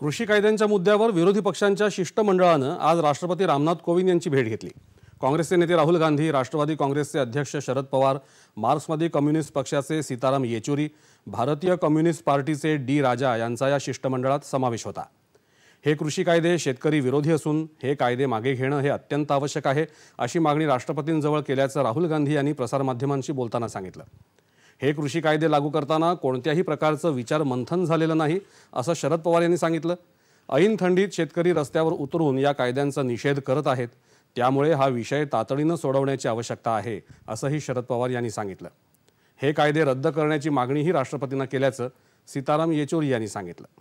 कृषी कायद्यांच्या मुद्द्यावर विरोधी पक्षांच्या शिष्टमंडळानं आज राष्ट्रपती रामनाथ कोविंद यांची भेट घेतली काँग्रेसचे नेते राहुल गांधी राष्ट्रवादी काँग्रेसचे अध्यक्ष शरद पवार मार्क्सवादी कम्युनिस्ट पक्षाचे सीताराम येचुरी भारतीय कम्युनिस्ट पार्टीचे डी राजा यांचा या शिष्टमंडळात समावेश होता हे कृषी कायदे शेतकरी विरोधी असून हे कायदे मागे घेणं हे अत्यंत आवश्यक आहे अशी मागणी राष्ट्रपतींजवळ केल्याचं राहुल गांधी यांनी प्रसारमाध्यमांशी बोलताना सांगितलं हे कृषी कायदे लागू करताना कोणत्याही प्रकारचं विचार मंथन झालेलं नाही असं शरद पवार यांनी सांगितलं ऐन थंडीत शेतकरी रस्त्यावर उतरून या कायद्यांचा निषेध करत आहेत त्यामुळे हा विषय तातडीनं सोडवण्याची आवश्यकता आहे असंही शरद पवार यांनी सांगितलं हे कायदे रद्द करण्याची मागणीही राष्ट्रपतींना केल्याचं सीताराम येचुरी यांनी सांगितलं